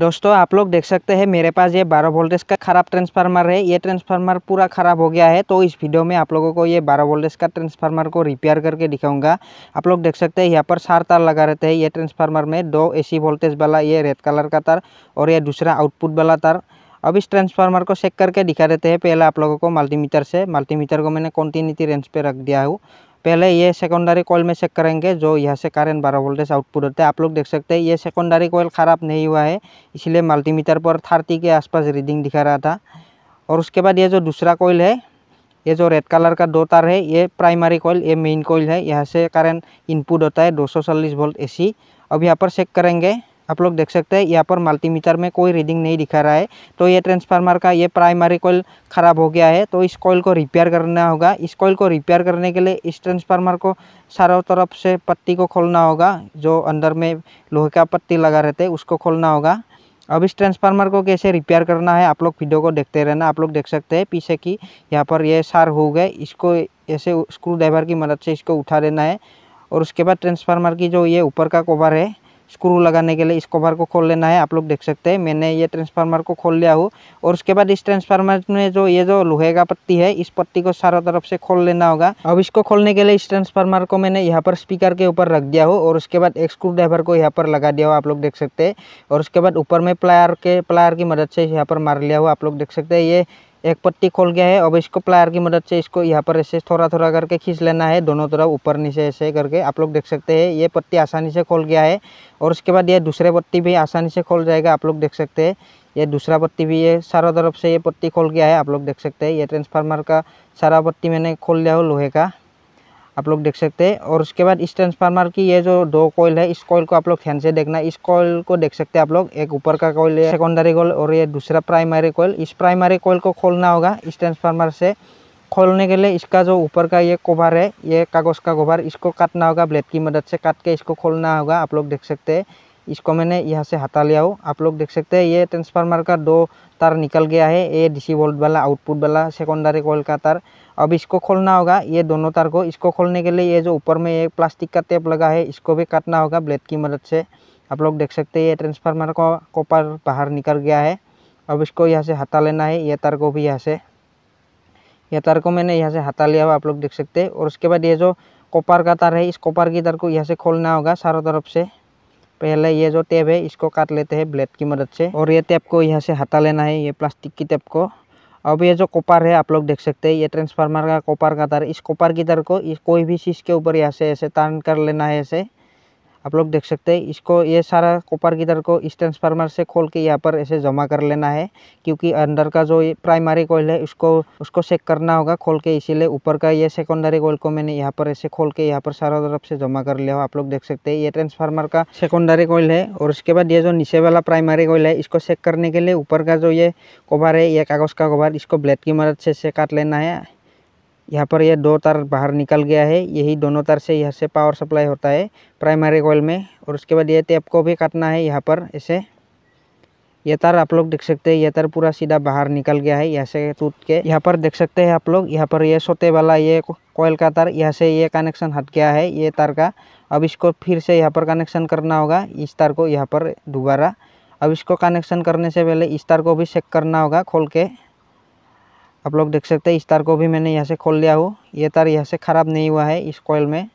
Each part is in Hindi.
दोस्तों आप लोग देख सकते हैं मेरे पास ये 12 वोल्टेज का खराब ट्रांसफार्मर है ये ट्रांसफार्मर पूरा खराब हो गया है तो इस वीडियो में आप लोगों को ये 12 वोल्टेज का ट्रांसफार्मर को रिपेयर करके दिखाऊंगा आप लोग देख सकते हैं यहाँ पर चार तार लगा रहते हैं ये ट्रांसफार्मर में दो ए वोल्टेज वाला ये रेड कलर का तार और ये दूसरा आउटपुट वाला तार अब इस ट्रांसफार्मर को चेक करके दिखा देते हैं पहले आप लोगों को मल्टीमीटर से मल्टीमीटर को मैंने कॉन्टीन्यूटी रेंज पर रख दिया हूँ पहले ये सेकेंडरी कोयल में चेक करेंगे जो यहाँ से करंट बारह वोल्टेज आउटपुट होता है आप लोग देख सकते हैं ये सेकेंडरी कोयल ख़राब नहीं हुआ है इसलिए मल्टीमीटर पर थर्टी के आसपास रीडिंग दिखा रहा था और उसके बाद ये जो दूसरा कोयल है ये जो रेड कलर का दो तार है ये प्राइमरी कोयल ये मेन कोयल है यहाँ से करेंट इनपुट होता है चालीस वोल्ट सी अब यहाँ पर चेक करेंगे आप लोग देख सकते हैं यहाँ पर मल्टीमीटर में कोई रीडिंग नहीं दिखा रहा है तो ये ट्रांसफार्मर का ये प्राइमरी कोयल ख़राब हो गया है तो इस कोयल को रिपेयर करना होगा इस कोयल को रिपेयर करने के लिए इस ट्रांसफार्मर को चारों तरफ से पत्ती को खोलना होगा जो अंदर में लोहे का पत्ती लगा रहते उसको खोलना होगा अब इस ट्रांसफार्मर को कैसे रिपेयर करना है आप लोग वीडियो को देखते रहना आप लोग देख सकते हैं पीछे की यहाँ पर ये सार हो गए इसको ऐसे स्क्रू ड्राइवर की मदद से इसको उठा देना है और उसके बाद ट्रांसफार्मर की जो ये ऊपर का कवर है स्क्रू लगाने के लिए इस कवर को खोल लेना है आप लोग देख सकते हैं मैंने ये ट्रांसफार्मर को खोल लिया हूँ और उसके बाद इस ट्रांसफार्मर में जो ये जो लोहे का पत्ती है इस पत्ती को चारों तरफ से खोल लेना होगा अब इसको खोलने के लिए इस ट्रांसफार्मर को मैंने यहाँ पर स्पीकर के ऊपर रख दिया हो और उसके बाद एक स्क्रू ड्राइवर को यहाँ पर लगा दिया हो आप लोग देख सकते हैं और उसके बाद ऊपर में प्लायर के प्लायर की मदद से यहाँ पर मार लिया हो आप लोग देख सकते हैं ये एक पट्टी खोल गया है अब इसको प्लायर की मदद से इसको यहाँ पर ऐसे थोड़ा थोड़ा करके खींच लेना है दोनों तरफ ऊपर नीचे ऐसे करके आप लोग देख सकते हैं ये पट्टी आसानी से खोल गया है और उसके बाद ये दूसरे पट्टी भी आसानी से खोल जाएगा आप लोग देख सकते हैं ये दूसरा पट्टी भी ये चारों तरफ से ये पट्टी खोल गया है आप लोग देख सकते हैं ये ट्रांसफार्मर का सारा पट्टी मैंने खोल लिया हो लोहे का आप लोग देख सकते हैं और उसके बाद इस ट्रांसफार्मर की ये जो दो कोयल है इस कोयल को आप लोग ध्यान से देखना इस कोयल को देख सकते हैं आप लोग एक ऊपर का कोयल है सेकेंडरी कोयल और ये दूसरा प्राइमरी कोयल इस प्राइमरी कोयल को खोलना होगा इस ट्रांसफार्मर से खोलने के लिए इसका जो ऊपर का ये कवर है ये कागज़ का कवर इसको काटना होगा ब्लेड की मदद से काट के इसको खोलना होगा आप लोग देख सकते हैं इसको मैंने यहाँ से हटा लिया हूँ आप लोग देख सकते हैं ये ट्रांसफार्मर का दो तार निकल गया है ये डीसी वोल्ट वाला आउटपुट वाला सेकेंडरी कॉल का तार अब इसको खोलना होगा ये दोनों तार को इसको खोलने के लिए ये जो ऊपर में एक प्लास्टिक का टेप लगा है इसको भी काटना होगा ब्लेड की मदद से आप लोग देख सकते हैं ये ट्रांसफार्मर का कॉपर बाहर निकल गया है अब इसको यहाँ से हटा लेना है ये तार को भी यहाँ से यह तार को मैंने यहाँ से हटा लिया हुआ आप लोग देख सकते हैं और उसके बाद ये जो कॉपर का तार है इस कॉपर की तार को यहाँ से खोलना होगा चारों तरफ से पहले ये जो टेप है इसको काट लेते हैं ब्लेड की मदद से और ये टेप को यहाँ से हटा लेना है ये प्लास्टिक की टेप को अब ये जो कॉपर है आप लोग देख सकते हैं ये ट्रांसफार्मर का कॉपर का तार इस कॉपर की तार को इस कोई भी चीज़ के ऊपर यहाँ से ऐसे टर्न कर लेना है ऐसे आप लोग देख सकते हैं इसको ये सारा कोपर गिदर को इस ट्रांसफार्मर से खोल के यहाँ पर ऐसे जमा कर लेना है क्योंकि अंदर का जो प्राइमरी कोयल है उसको उसको चेक करना होगा खोल के इसीलिए ऊपर का ये सेकेंडरी कोयल को मैंने यहाँ पर ऐसे खोल के यहाँ पर सारा तरफ से जमा कर लिया हो आप लोग देख सकते हैं ये ट्रांसफार्मर का सेकेंडरी कोयल है और उसके बाद ये जो नीचे वाला प्राइमरी कोयल है इसको चेक करने के लिए ऊपर का जो ये कवर है ये कागज़ का कवर इसको ब्लेड की मदद से काट लेना है यहाँ पर यह दो तार बाहर निकल गया है यही दोनों तार से यहाँ से पावर सप्लाई होता है प्राइमरी कोयल में और उसके बाद ये टेप को भी काटना है यहाँ पर इसे ये तार आप लोग देख सकते हैं ये तार पूरा सीधा बाहर निकल गया है यहाँ से टूट के यहाँ पर देख सकते हैं आप लोग यहाँ पर यह सोते वाला ये कोयल का तार यहाँ से ये कनेक्शन हट गया है ये तार का अब इसको फिर से यहाँ पर कनेक्शन करना होगा इस तार को यहाँ पर दोबारा अब इसको कनेक्शन करने से पहले इस तार को भी चेक करना होगा खोल के आप लोग देख सकते हैं इस तार को भी मैंने यहाँ से खोल लिया हूँ ये तार यहाँ से ख़राब नहीं हुआ है इस कोयल में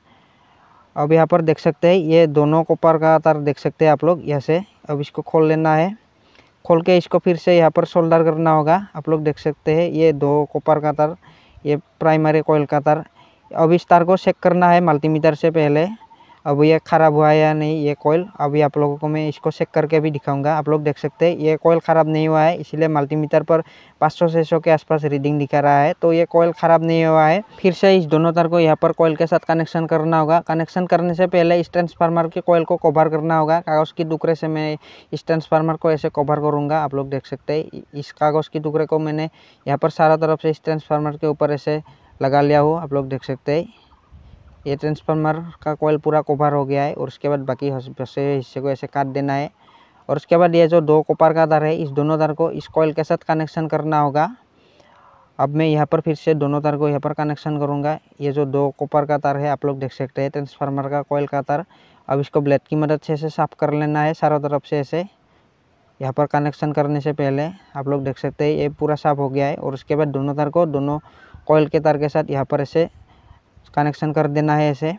अब यहाँ पर देख सकते हैं ये दोनों कोपर का तार देख सकते हैं आप लोग यहाँ से अब इसको खोल लेना है खोल के इसको फिर से यहाँ पर सोल्डर करना होगा आप लोग देख सकते हैं ये दो कॉपर का तार ये प्राइमरी कोयल का तार अब इस तार को चेक करना है मल्टीमीटर से पहले अब ये ख़राब हुआ है या नहीं ये कोयल अभी आप लोगों को मैं इसको चेक करके भी दिखाऊंगा आप लोग देख सकते हैं ये कोयल ख़राब नहीं हुआ है इसलिए मल्टीमीटर पर 500-600 के आसपास रीडिंग दिखा रहा है तो ये कोयल ख़राब नहीं हुआ है फिर से इस दोनों तार को यहाँ पर कोयल के साथ कनेक्शन करना होगा कनेक्शन करने से पहले इस ट्रांसफार्मर की कोयल को कवर करना होगा कागज़ की टुकड़े से मैं इस ट्रांसफार्मर को ऐसे कवर करूँगा आप लोग देख सकते हैं इस कागज़ के टुकड़े को मैंने यहाँ पर सारा तरफ से इस ट्रांसफार्मर के ऊपर ऐसे लगा लिया हो आप लोग देख सकते हैं ये ट्रांसफार्मर का कोयल पूरा कवर हो गया है और उसके बाद बाकी बसे हिस्से को ऐसे काट देना है और उसके बाद ये जो दो कोपर का तार है इस दोनों तार को इस कोयल के साथ कनेक्शन करना होगा अब मैं यहाँ पर फिर से दोनों तार को यहाँ पर कनेक्शन करूँगा ये जो दो कोपर का तार है आप लोग देख सकते हैं ट्रांसफार्मर का कोयल का तार अब इसको ब्लेड की मदद से ऐसे साफ कर लेना है चारों तरफ से ऐसे यहाँ पर कनेक्शन करने से पहले आप लोग देख सकते हैं ये पूरा साफ हो गया है और उसके बाद दोनों तार को दोनों कोयल के तार के साथ यहाँ पर ऐसे कनेक्शन कर देना है ऐसे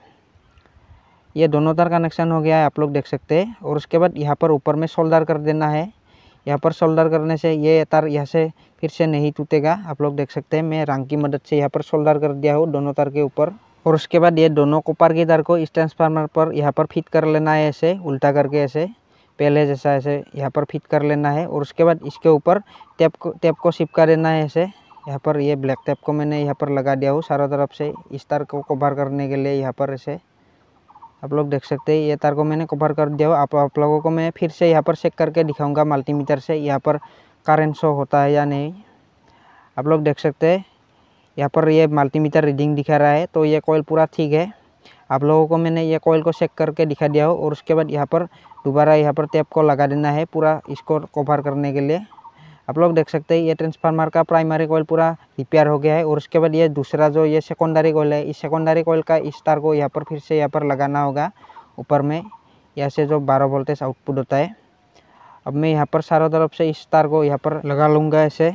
ये दोनों तार कनेक्शन हो गया है आप लोग देख सकते हैं और उसके बाद यहाँ पर ऊपर में सोल्डर कर देना है यहाँ पर सोल्डर करने से ये तार यहाँ से फिर से नहीं टूटेगा आप लोग देख सकते हैं मैं रंग की मदद से यहाँ पर सोल्डर कर दिया हूँ दोनों तार के ऊपर और उसके बाद ये दोनों कॉपर की तार को इस ट्रांसफार्मर पर यहाँ पर फिट कर लेना है ऐसे उल्टा करके ऐसे पहले जैसा ऐसे यहाँ पर फिट कर लेना है और उसके बाद इसके ऊपर टेप को टेप को शिप कर देना है ऐसे यहाँ पर ये ब्लैक टेप को मैंने यहाँ पर लगा दिया हूँ चारों तरफ से इस तार को कवर करने के लिए यहाँ पर ऐसे आप लोग देख सकते हैं ये तार को मैंने कवर कर दिया हूँ आप, आप लोगों को मैं फिर से यहाँ पर चेक करके दिखाऊंगा मल्टीमीटर से यहाँ पर करंट शो होता है या नहीं आप लोग देख सकते हैं यहाँ पर ये मल्टीमीटर रीडिंग दिखा रहा है तो ये कोयल पूरा ठीक है आप लोगों को मैंने ये कोयल को चेक करके दिखा दिया हो और उसके बाद यहाँ पर दोबारा यहाँ पर टैप को लगा देना है पूरा इसको कवर करने के लिए आप लोग देख सकते हैं ये ट्रांसफार्मर का प्राइमरी कोयल पूरा रिपेयर हो गया है और उसके बाद ये दूसरा जो ये सेकेंडरी कोयल है इस सेकेंडरी कोयल का स्टार को यहाँ पर फिर से यहाँ पर लगाना होगा ऊपर में यहाँ से जो बारह वोल्टेज आउटपुट होता है अब मैं यहाँ पर चारों तरफ से इस तार को यहाँ पर लगा लूँगा ऐसे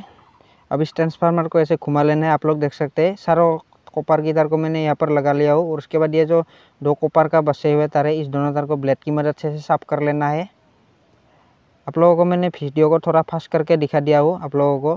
अब इस ट्रांसफार्मर को ऐसे घुमा लेना है आप लोग देख सकते हैं सारों कोपार की तार को मैंने यहाँ पर लगा लिया हो और उसके बाद ये जो दो कोपार का बसे हुए तार है इस दोनों तार को ब्लेड की मदद से साफ कर लेना है आप लोगों को मैंने वीडियो को थोड़ा फास्ट करके दिखा दिया हो आप लोगों को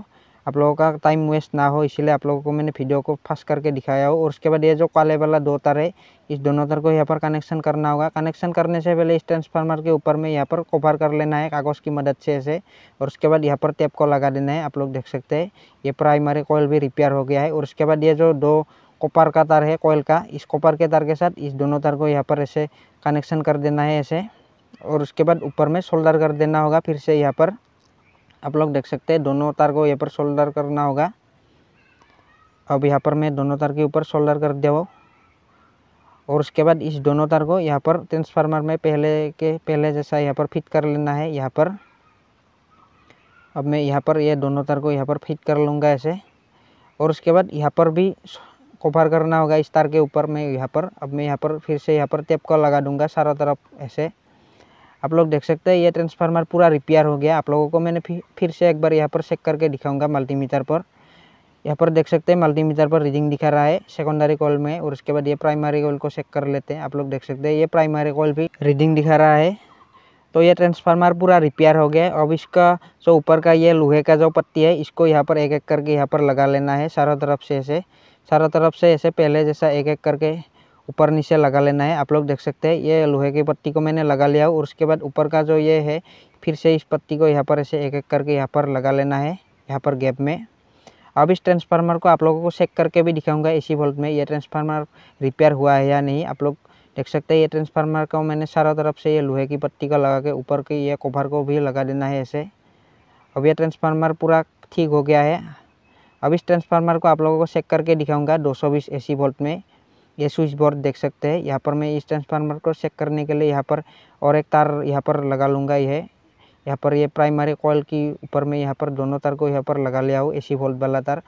आप लोगों का टाइम वेस्ट ना हो इसलिए आप लोगों को मैंने वीडियो को फास्ट करके दिखाया हो और उसके बाद ये जो काले वाला दो तार है इस दोनों तार को यहाँ पर कनेक्शन करना होगा कनेक्शन करने से पहले इस ट्रांसफार्मर के ऊपर में यहाँ पर कवर कर लेना है कागज़ की मदद से ऐसे और उसके बाद यहाँ पर टेप को लगा देना है आप लोग देख सकते हैं ये प्राइमरी कोयल भी रिपेयर हो गया है और उसके बाद ये जो दो कॉपर का तार है कोयल का इस कॉपर के तार के साथ इस दोनों तार को यहाँ पर ऐसे कनेक्शन कर देना है ऐसे और उसके बाद ऊपर में शोल्डर कर देना होगा फिर से यहाँ पर आप लोग देख सकते हैं दोनों तार को यहाँ पर शोल्डर करना होगा अब यहाँ पर मैं दोनों तार के ऊपर शोल्डर कर दिया और उसके बाद इस दोनों तार को यहाँ पर ट्रांसफार्मर में पहले के पहले जैसा यहाँ पर फिट कर लेना है यहाँ पर अब मैं यहाँ पर ये यह दोनों तार को यहाँ पर फिट कर लूँगा ऐसे और उसके बाद यहाँ पर भी कवर करना होगा इस तार के ऊपर मैं यहाँ पर अब मैं यहाँ पर फिर से यहाँ पर टेप को लगा दूँगा सारा तरफ ऐसे आप लोग देख सकते हैं ये ट्रांसफार्मर पूरा रिपेयर हो गया आप लोगों को मैंने फिर से एक बार यहाँ पर चेक करके दिखाऊंगा मल्टीमीटर पर यहाँ पर देख सकते हैं मल्टीमीटर पर रीडिंग दिखा रहा है सेकेंडरी कॉल में और उसके बाद ये प्राइमरी कॉल को चेक कर लेते हैं आप लोग देख सकते हैं ये प्राइमरी कॉल भी रीडिंग दिखा रहा है तो ये ट्रांसफार्मर पूरा रिपेयर हो गया अब इसका जो ऊपर का ये लोहे का जो पत्ती है इसको यहाँ पर एक एक करके यहाँ पर लगा लेना है चारों तरफ से ऐसे चारों तरफ से ऐसे पहले जैसा एक एक करके ऊपर नीचे लगा लेना है आप लोग देख सकते हैं ये लोहे की पट्टी को मैंने लगा लिया और उसके बाद ऊपर का जो ये है फिर से इस पट्टी को यहाँ पर ऐसे एक एक करके यहाँ पर लगा लेना है यहाँ पर गैप में अब इस ट्रांसफार्मर को आप लोगों को चेक करके भी दिखाऊंगा इसी वोल्ट में ये ट्रांसफार्मर रिपेयर हुआ है या नहीं आप लोग देख सकते हैं ये ट्रांसफार्मर को मैंने चारों तरफ से ये लोहे की पट्टी का लगा के ऊपर की ये कोभर को भी लगा देना है ऐसे अब ये ट्रांसफार्मर पूरा ठीक हो गया है अब इस ट्रांसफार्मर को आप लोगों को चेक करके दिखाऊंगा 220 एसी वोल्ट में ये स्विच बोर्ड देख सकते हैं यहाँ पर मैं इस ट्रांसफार्मर को चेक करने के लिए यहाँ पर और एक तार यहाँ पर लगा लूँगा ये यहाँ पर ये प्राइमरी कॉयल की ऊपर में यहाँ पर दोनों तार को यहाँ पर लगा लिया हूँ एसी वोल्ट वाला तार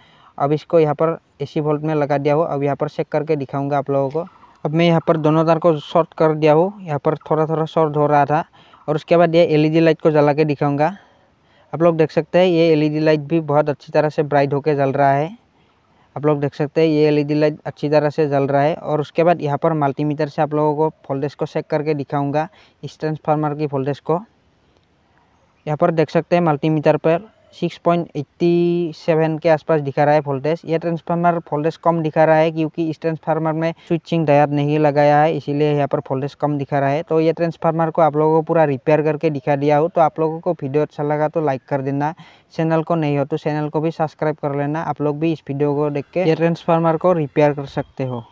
अब इसको यहाँ पर एसी वोल्ट में लगा दिया हूँ अब यहाँ पर चेक करके दिखाऊंगा आप लोगों को अब मैं यहाँ पर दोनों तार को शॉर्ट कर दिया हूँ यहाँ पर थोड़ा थोड़ा शॉर्ट हो रहा था और उसके बाद ये एल लाइट को जला के दिखाऊँगा आप लोग देख सकते हैं ये एल लाइट भी बहुत अच्छी तरह से ब्राइट होकर जल रहा है आप लोग देख सकते हैं ये एलईडी लाइट अच्छी तरह से जल रहा है और उसके बाद यहाँ पर मल्टीमीटर से आप लोगों को वोल्टेज को चेक करके दिखाऊंगा इस ट्रांसफार्मर की वोल्टेज को यहाँ पर देख सकते हैं मल्टीमीटर पर सिक्स पॉइंट एट्टी सेवन के आसपास दिखा रहा है वोल्टेज यह ट्रांसफार्मर वोल्टेज कम दिखा रहा है क्योंकि इस ट्रांसफार्मर में स्विचिंग डायर नहीं लगाया है इसीलिए यहाँ पर वोल्टेज कम दिखा रहा है तो यह ट्रांसफार्मर को आप लोगों को पूरा रिपेयर करके दिखा दिया हो तो आप लोगों को वीडियो अच्छा लगा तो लाइक कर देना चैनल को नहीं हो तो चैनल को भी सब्सक्राइब कर लेना आप लोग भी इस वीडियो को देख के ये ट्रांसफार्मर को रिपेयर कर सकते हो